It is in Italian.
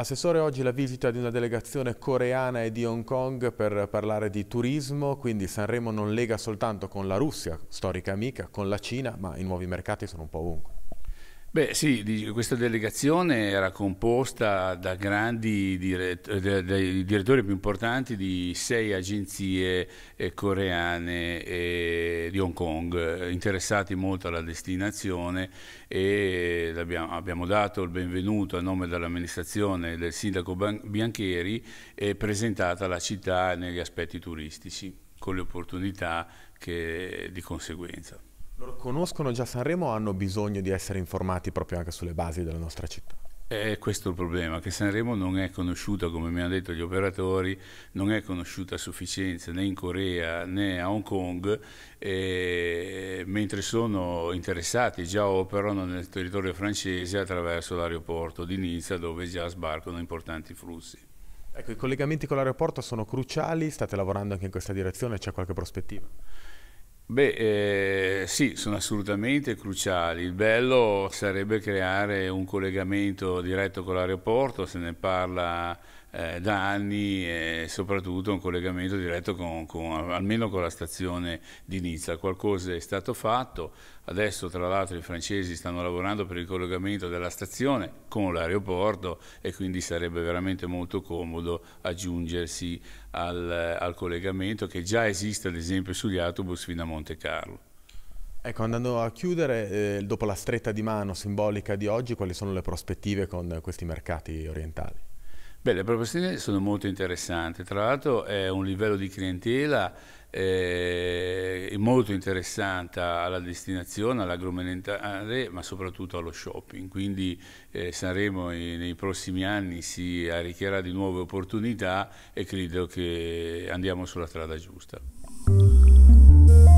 Assessore, oggi la visita di una delegazione coreana e di Hong Kong per parlare di turismo, quindi Sanremo non lega soltanto con la Russia, storica amica, con la Cina, ma i nuovi mercati sono un po' ovunque. Beh sì, questa delegazione era composta da grandi dire, dai direttori più importanti di sei agenzie eh, coreane eh, di Hong Kong, eh, interessati molto alla destinazione e abbiamo, abbiamo dato il benvenuto a nome dell'amministrazione del sindaco Biancheri e presentata la città negli aspetti turistici, con le opportunità che, di conseguenza. Loro conoscono già Sanremo o hanno bisogno di essere informati proprio anche sulle basi della nostra città? È questo il problema, che Sanremo non è conosciuta, come mi hanno detto gli operatori, non è conosciuta a sufficienza né in Corea né a Hong Kong, eh, mentre sono interessati, già operano nel territorio francese attraverso l'aeroporto di Nizza dove già sbarcano importanti flussi. Ecco, i collegamenti con l'aeroporto sono cruciali, state lavorando anche in questa direzione, c'è qualche prospettiva? Beh, eh, sì, sono assolutamente cruciali. Il bello sarebbe creare un collegamento diretto con l'aeroporto, se ne parla eh, da anni e soprattutto un collegamento diretto con, con, almeno con la stazione di Nizza. Qualcosa è stato fatto, adesso tra l'altro i francesi stanno lavorando per il collegamento della stazione con l'aeroporto e quindi sarebbe veramente molto comodo aggiungersi al, al collegamento che già esiste ad esempio sugli autobus fino a Monte Carlo. Ecco, andando a chiudere, eh, dopo la stretta di mano simbolica di oggi, quali sono le prospettive con questi mercati orientali? Beh, le proposte sono molto interessanti, tra l'altro è un livello di clientela eh, molto interessante alla destinazione, all'agroalimentare, ma soprattutto allo shopping, quindi eh, Sanremo in, nei prossimi anni si arricchirà di nuove opportunità e credo che andiamo sulla strada giusta.